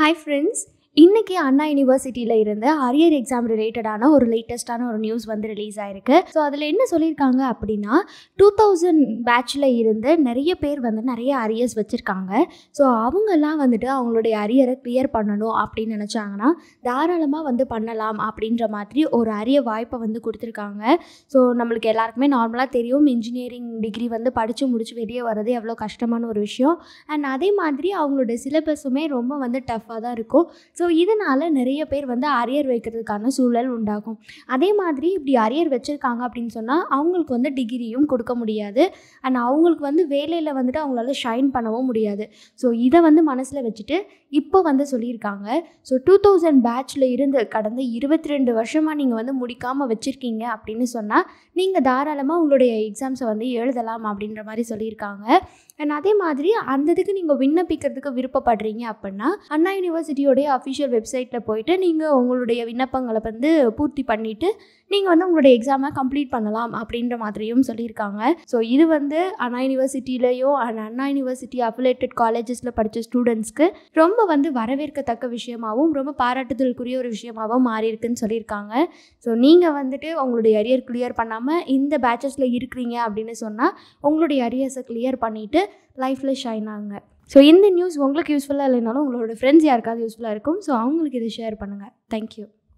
Hi friends, இன்னைக்கு அண்ணா யூனிவர்சிட்டியில் இருந்து அரியர் எக்ஸாம் ரிலேட்டடான ஒரு லேட்டஸ்டான ஒரு நியூஸ் வந்து ரிலீஸ் ஆயிருக்கு ஸோ அதில் என்ன சொல்லியிருக்காங்க அப்படின்னா டூ தௌசண்ட் பேட்சில் இருந்து நிறைய பேர் வந்து நிறைய அரியர்ஸ் வச்சுருக்காங்க ஸோ அவங்கெல்லாம் வந்துட்டு அவங்களுடைய அரியரை கிளியர் பண்ணணும் அப்படின்னு நினச்சாங்கன்னா தாராளமாக வந்து பண்ணலாம் அப்படின்ற மாதிரி ஒரு அரிய வாய்ப்பை வந்து கொடுத்துருக்காங்க ஸோ நம்மளுக்கு எல்லாருக்குமே நார்மலாக தெரியும் இன்ஜினியரிங் டிகிரி வந்து படித்து முடிச்சு வெளியே வர்றது எவ்வளோ கஷ்டமான ஒரு விஷயம் அண்ட் அதே மாதிரி அவங்களோட சிலபஸுமே ரொம்ப வந்து டஃப்பாக தான் இருக்கும் ஸோ ஸோ இதனால் நிறைய பேர் வந்து அரியர் வைக்கிறதுக்கான சூழல் உண்டாகும் அதே மாதிரி இப்படி அரியர் வச்சுருக்காங்க அப்படின்னு சொன்னால் அவங்களுக்கு வந்து டிகிரியும் கொடுக்க முடியாது அண்ட் அவங்களுக்கு வந்து வேலையில் வந்துட்டு அவங்களால ஷைன் பண்ணவும் முடியாது ஸோ இதை வந்து மனசில் வச்சுட்டு இப்போ வந்து சொல்லியிருக்காங்க ஸோ டூ தௌசண்ட் பேட்சில் இருந்து கடந்த இருபத்தி ரெண்டு வருஷமாக நீங்கள் வந்து முடிக்காமல் வச்சுருக்கீங்க அப்படின்னு சொன்னால் நீங்கள் தாராளமாக உங்களுடைய எக்ஸாம்ஸை வந்து எழுதலாம் அப்படின்ற மாதிரி சொல்லியிருக்காங்க அண்ட் அதே மாதிரி அந்த இதுக்கு நீங்கள் விண்ணப்பிக்கிறதுக்கு விருப்பப்படுறீங்க அப்படின்னா அண்ணா யூனிவர்சிட்டியோடைய அஃபி அஃபிஷியல் வெப்சைட்டில் போயிட்டு நீங்கள் உங்களுடைய விண்ணப்பங்களை வந்து பூர்த்தி பண்ணிவிட்டு நீங்கள் வந்து உங்களுடைய எக்ஸாமை கம்ப்ளீட் பண்ணலாம் அப்படின்ற மாதிரியும் சொல்லியிருக்காங்க ஸோ இது வந்து அண்ணா யூனிவர்சிட்டியிலையோ அண்ட் அண்ணா யூனிவர்சிட்டி அஃபிலேட்டட் காலேஜஸில் படித்த ஸ்டூடெண்ட்ஸ்க்கு ரொம்ப வந்து வரவேற்கத்தக்க விஷயமாகவும் ரொம்ப பாராட்டுதலுக்குரிய ஒரு விஷயமாகவும் மாறியிருக்குன்னு சொல்லியிருக்காங்க ஸோ நீங்கள் வந்துட்டு உங்களுடைய அரியர் கிளியர் பண்ணாமல் இந்த பேச்சஸில் இருக்கிறீங்க அப்படின்னு சொன்னால் உங்களுடைய அரியர்ஸை கிளியர் பண்ணிவிட்டு லைஃப்பில் ஷைன் ஆகுங்க ஸோ இந்த நியூஸ் உங்களுக்கு யூஸ்ஃபுல்லாக இல்லைனாலும் உங்களோட ஃப்ரெண்ட்ஸ் யாருக்காவது யூஸ்ஃபுல்லாக இருக்கும் ஸோ அவங்களுக்கு இதை ஷேர் பண்ணுங்கள் தேங்க்யூ